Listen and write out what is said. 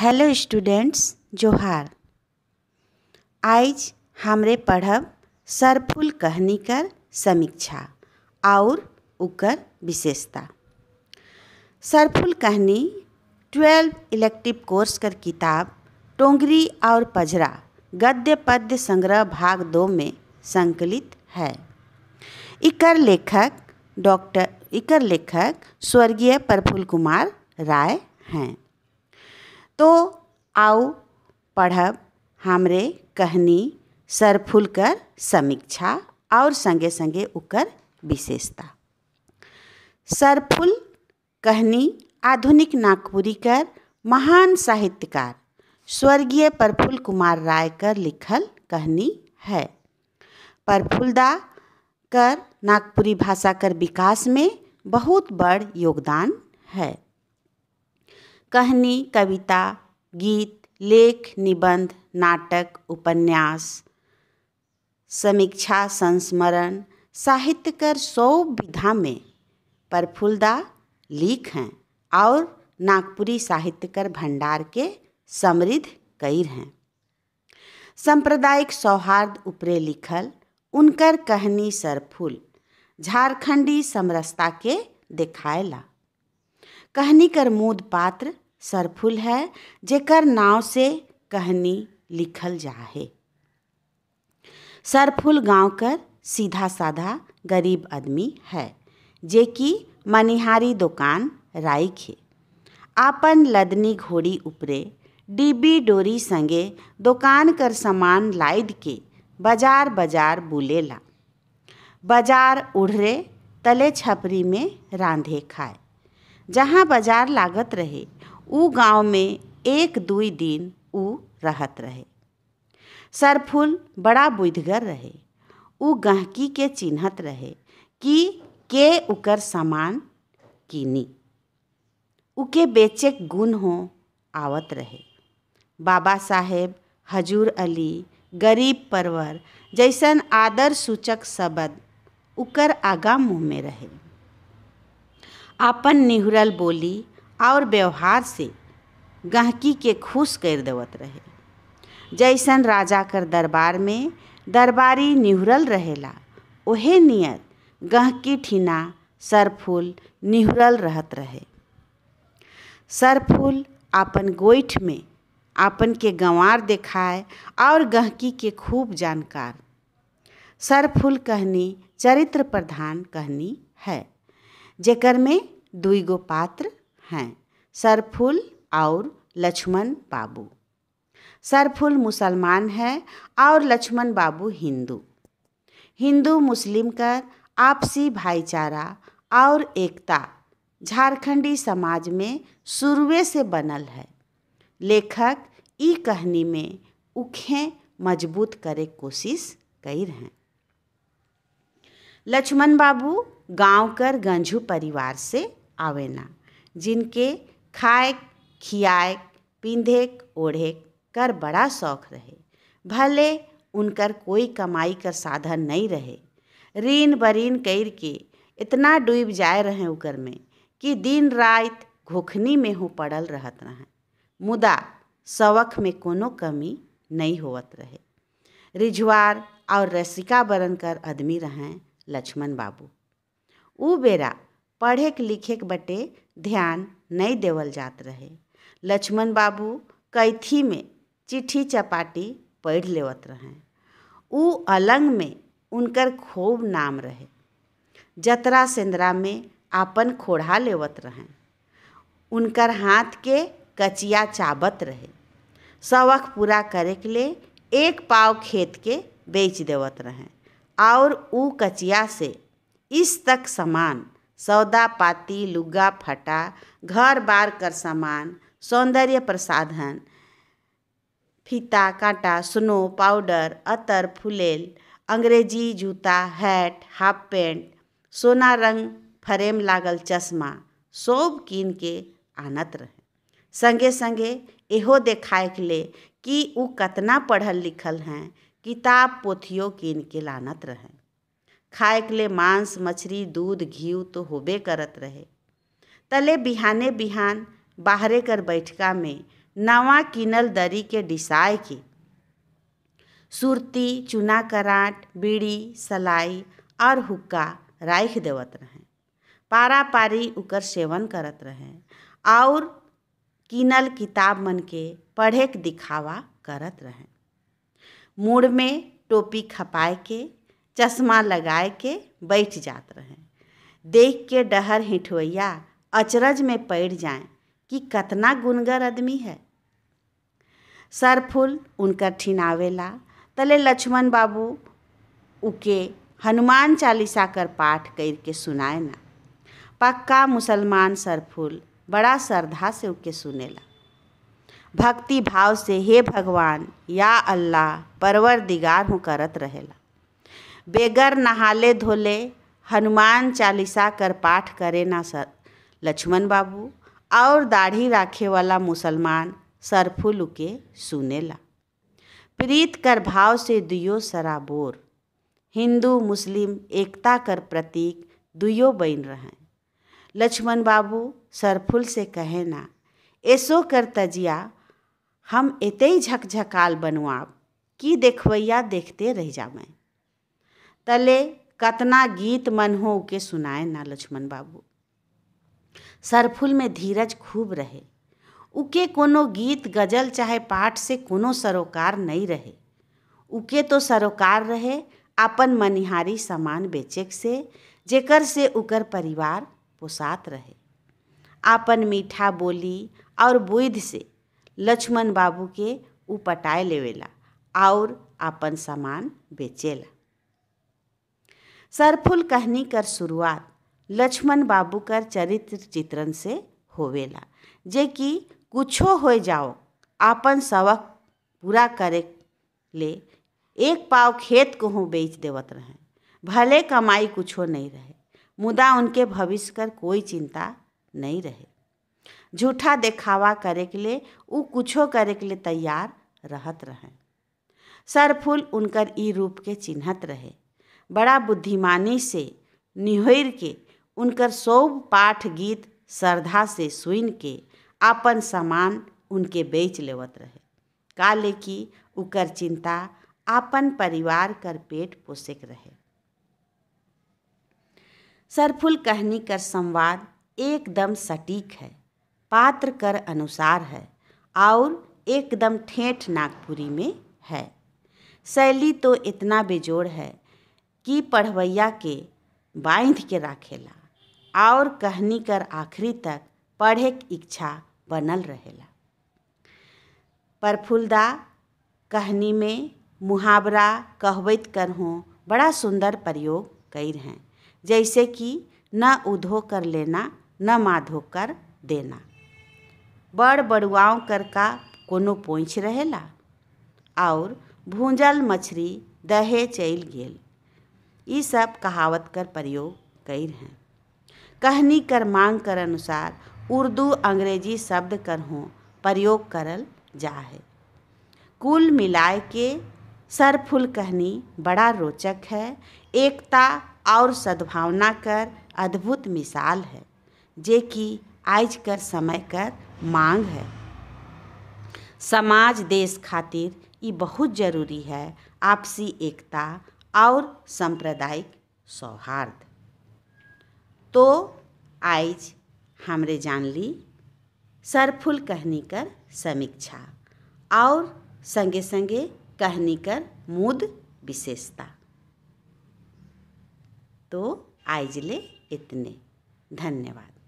hello students जोहार आज हमरे पढ़ब सरफुल कहनी कर समीक्षा और उकर विशेषता सरफुल कहनी ट्वेल्व इलेक्टिव कोर्स कर किताब टोंगरी और पजरा गद्य पद्य संग्रह भाग दो में संकलित है इकर लेखक डॉक्टर इकर लेखक स्वर्गीय प्रफुल्ल कुमार राय हैं तो आओ पढ़ब हमरे कहनी सर फूल कर समीक्षा और संगे संगे उकर विशेषता सरफुल कहनी आधुनिक नागपुरी कर महान साहित्यकार स्वर्गीय प्रफुल्ल कुमार राय कर लिखल कहनी है प्रफुल्लदा कर नागपुरी भाषा कर विकास में बहुत बड़ योगदान है कहनी कविता गीत लेख निबंध नाटक उपन्यास समीक्षा संस्मरण साहित्यकर सौ विधा में प्रफुल्दा लिख हैं और नागपुरी साहित्यकर भंडार के समृद्ध कईर हैं सांप्रदायिक सौहार्द उपरे लिखल उनकर कहनी सरफुल झारखंडी समरसता के दिखाएला कहनी कर मूद पात्र सरफुल है जेकर नाव से कहनी लिखल है सरफुल गाँव कर सीधा साधा गरीब आदमी है जे कि मनिहारी दुकान राइखे आपन लदनी घोड़ी उपरे डिब्बी डोरी संगे दुकान कर सामान लाद के बाजार बाजार बुलेला बाजार उढ़रे तले छपरी में रांधे खाए जहाँ बाजार लागत रहे उ गांव में एक दुई दिन उ रहत रहे सरफूल बड़ा बुधगर रहे उ गहकी के चिन्हत रहे कि के उकर सामान कीनी उके बेचे गुण हो आवत रहे बाबा साहेब हजूर अली गरीब परवर जैसन आदर सूचक शब्द उकर आगा मुँह में रहे अपन निहुरल बोली और व्यवहार से गहकी के खुश कर देवत रहे जैसन राजा कर दरबार में दरबारी निहुरल रहेला ओहे नियत गहकी ठिना सरफूल निहुरल रहत रहे सरफूल अपन गोइठ में अपन के गंवार देखाए और गहकी के खूब जानकार सरफूल कहनी चरित्र प्रधान कहनी है जेकर में दुई गो पात्र हैं सरफुल और लक्ष्मण बाबू सरफुल मुसलमान है और लक्ष्मण बाबू हिंदू हिंदू मुस्लिम कर आपसी भाईचारा और एकता झारखंडी समाज में शुरुए से बनल है लेखक ई कहानी में उखें मजबूत करे कोशिश कर हैं लक्ष्मण बाबू गाँव कर गंजू परिवार से आवेना जिनके खाए खियाए पिंधे ओढ़े कर बड़ा शौक रहे भले उनकर कोई कमाई कर साधन नहीं रहे रीन बरीन कर के इतना डूब जाए रहे उकर में कि दिन रात घोखनी में हो पड़ल रहत रहें मुदा सवक में कोनो कमी नहीं होवत रहे रिझवार और रसिका बरन कर आदमी रहें लक्ष्मण बाबू उ बेरा पढ़े लिखे बटे ध्यान नहीं देवल जात रहे लक्ष्मण बाबू कैथी में चिट्ठी चपाटी पढ़ लेवत रहे उ अलंग में उनकर खूब नाम रहे जतरा सेंद्रा में आपन खोढ़ा लेवत रहें उनकर हाथ के कचिया चाबत रहे सवक पूरा करे के लिए एक पाव खेत के बेच देवत रहें और ऊ कचिया से इस तक समान सौदा पाती लुगा फटा घर बार कर सामान सौंदर्य प्रसाधन फीता कांटा स्नो पाउडर अतर फुलेल अंग्रेजी जूता हैट हाफ पैंट सोना रंग फ्रेम लागल चश्मा सब कीन के आनत रहे संगे संगे इहो देखा ले कि उ कतना पढ़ल लिखल हैं किताब पोथियो कीन के लानत रहें खाए के लिए मांस मछली दूध घीव तो होबे करत रहे तले बिहाने बिहान बाहरे कर बैठका में नवा किनल दरी के डिसाए के सुरती चूना कराट बीड़ी सलाई और हुक्का राख देवत रहें पारा पारी उकर सेवन करत रहे और किनल किताब मन के पढ़े के दिखावा करत रहें मुड़ में टोपी खपाए के चश्मा लगाए के बैठ जात रहें देख के डहर हिठवैया अचरज में पड़ जाए कि कतना गुनगर आदमी है सर फूल उनकर ठिनावेला तले लक्ष्मण बाबू उके हनुमान चालीसा कर पाठ कर के सुनाए ना पक्का मुसलमान सरफुल बड़ा श्रद्धा से उके सुनेला भक्ति भाव से हे भगवान या अल्लाह परवर दिगार हूँ करत रहेला बेगर नहाले धोले हनुमान चालीसा कर पाठ करे ना सर लक्ष्मण बाबू और दाढ़ी राखे वाला मुसलमान सरफुल के सुनेला प्रीत कर भाव से दुयो सराबोर हिंदू मुस्लिम एकता कर प्रतीक दुयो बन रहें लक्ष्मण बाबू सरफुल से कहे ना ऐसो कर तजिया हम एत झकझकाल बनवाब कि देखवैया देखते रह जावें तले कतना गीत मन हो के सुनाए ना लक्ष्मण बाबू सरफुल में धीरज खूब रहे उके कोनो गीत गजल चाहे पाठ से कोनो सरोकार नहीं रहे उके तो सरोकार रहे अपन मनिहारी सामान बेचेक से जेकर से उकर परिवार पोसात रहे आपन मीठा बोली और बुध से लक्ष्मण बाबू के उ पटाए लेवेला और आपन सामान बेचेला सरफुल कहनी कर शुरुआत लक्ष्मण बाबू कर चरित्र चित्रण से होवेला जे कि कुछो हो जाओ आपन सबक पूरा करे ले एक पाव खेत को हूँ बेच देवत रहें भले कमाई कुछो नहीं रहे मुदा उनके भविष्य कर कोई चिंता नहीं रहे झूठा देखावा करे के लिए उ कुछो करे के लिए तैयार रहत रहे सर फूल उनकर ई रूप के चिन्हत रहे बड़ा बुद्धिमानी से निहर के उनकर सोब पाठ गीत श्रद्धा से सुन के आपन सामान उनके बेच लेवत रहे काले की उकर चिंता आपन परिवार कर पेट पोषक रहे सरफुल कहनी कर संवाद एकदम सटीक है पात्र कर अनुसार है और एकदम ठेठ नागपुरी में है शैली तो इतना बेजोड़ है कि पढ़वैया के बांध के राखेला और कहनी कर आखिरी तक पढ़े की इच्छा बनल रहेला प्रफुल्दा कहनी में मुहावरा कहवैत कर हों बड़ा सुंदर प्रयोग कर हैं जैसे कि न उधो कर लेना न माधो कर देना बड़ बड़ुआव कर का कोनो पोंछ रहेला और भूंजल मछरी दहे चल गेल सब कहावत कर प्रयोग कई हैं कहनी कर मांग कर अनुसार उर्दू अंग्रेजी शब्द कर हों प्रयोग करल जा है कुल मिलाए के सरफुल कहनी बड़ा रोचक है एकता और सद्भावना कर अद्भुत मिसाल है जे कि आज कर समय कर मांग है समाज देश खातिर ये बहुत ज़रूरी है आपसी एकता और सांप्रदायिक सौहार्द तो आज हमरे जान ली सरफुल कहनी कर समीक्षा और संगे संगे कहनी कर मूद विशेषता तो आज ले इतने धन्यवाद